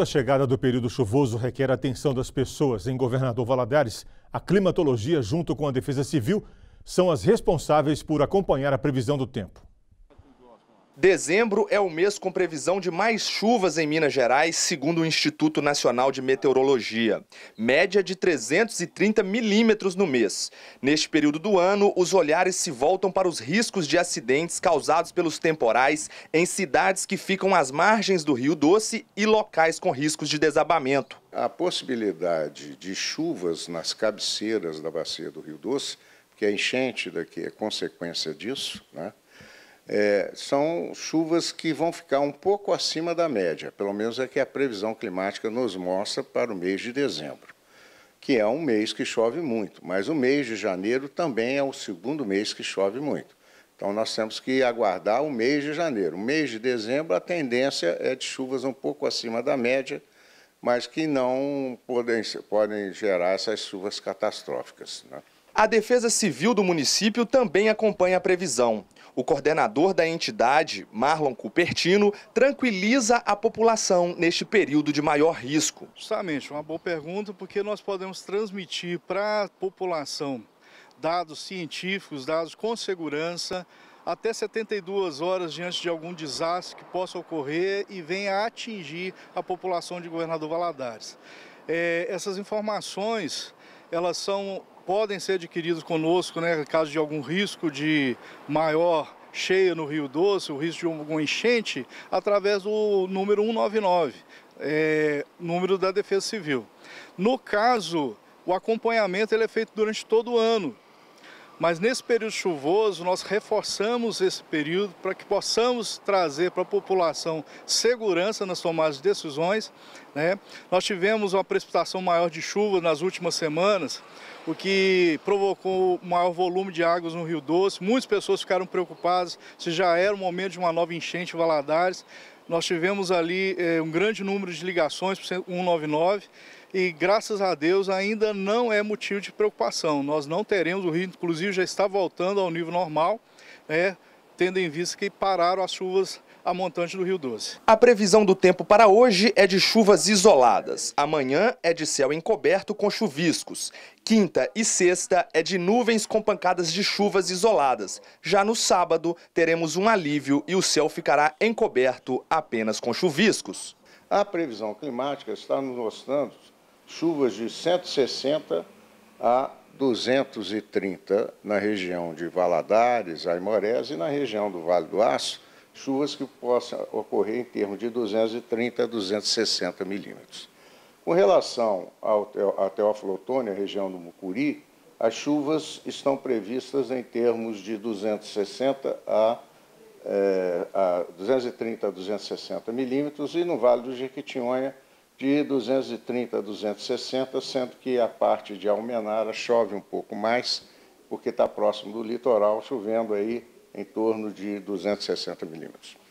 A chegada do período chuvoso requer a atenção das pessoas. Em Governador Valadares, a climatologia, junto com a Defesa Civil, são as responsáveis por acompanhar a previsão do tempo. Dezembro é o mês com previsão de mais chuvas em Minas Gerais, segundo o Instituto Nacional de Meteorologia. Média de 330 milímetros no mês. Neste período do ano, os olhares se voltam para os riscos de acidentes causados pelos temporais em cidades que ficam às margens do Rio Doce e locais com riscos de desabamento. A possibilidade de chuvas nas cabeceiras da bacia do Rio Doce, que a enchente daqui é consequência disso, né? é, são chuvas que vão ficar um pouco acima da média, pelo menos é que a previsão climática nos mostra para o mês de dezembro, que é um mês que chove muito, mas o mês de janeiro também é o segundo mês que chove muito. Então nós temos que aguardar o mês de janeiro. O mês de dezembro a tendência é de chuvas um pouco acima da média, mas que não podem, podem gerar essas chuvas catastróficas. Né? A Defesa Civil do município também acompanha a previsão. O coordenador da entidade, Marlon Cupertino, tranquiliza a população neste período de maior risco. Justamente, uma boa pergunta, porque nós podemos transmitir para a população dados científicos, dados com segurança, até 72 horas diante de algum desastre que possa ocorrer e venha atingir a população de Governador Valadares. É, essas informações elas são podem ser adquiridos conosco, né, caso de algum risco de maior cheia no Rio Doce, o risco de alguma enchente, através do número 199, é, número da Defesa Civil. No caso, o acompanhamento ele é feito durante todo o ano. Mas nesse período chuvoso, nós reforçamos esse período para que possamos trazer para a população segurança nas tomadas de decisões. Né? Nós tivemos uma precipitação maior de chuva nas últimas semanas, o que provocou maior volume de águas no Rio Doce. Muitas pessoas ficaram preocupadas se já era o momento de uma nova enchente em Valadares. Nós tivemos ali eh, um grande número de ligações para o 199 e graças a Deus ainda não é motivo de preocupação. Nós não teremos, o rio inclusive já está voltando ao nível normal, né, tendo em vista que pararam as chuvas a montante do Rio Doce. A previsão do tempo para hoje é de chuvas isoladas. Amanhã é de céu encoberto com chuviscos. Quinta e sexta é de nuvens com pancadas de chuvas isoladas. Já no sábado teremos um alívio e o céu ficará encoberto apenas com chuviscos. A previsão climática está nos mostrando chuvas de 160 a 230 na região de Valadares, Aimorés e na região do Vale do Aço, chuvas que possam ocorrer em termos de 230 a 260 milímetros. Com relação ao, Teófilo Otoni, a região do Mucuri, as chuvas estão previstas em termos de 260 a, é, a 230 a 260 milímetros e no Vale do Jequitinhonha de 230 a 260, sendo que a parte de Almenara chove um pouco mais, porque está próximo do litoral, chovendo aí em torno de 260 milímetros.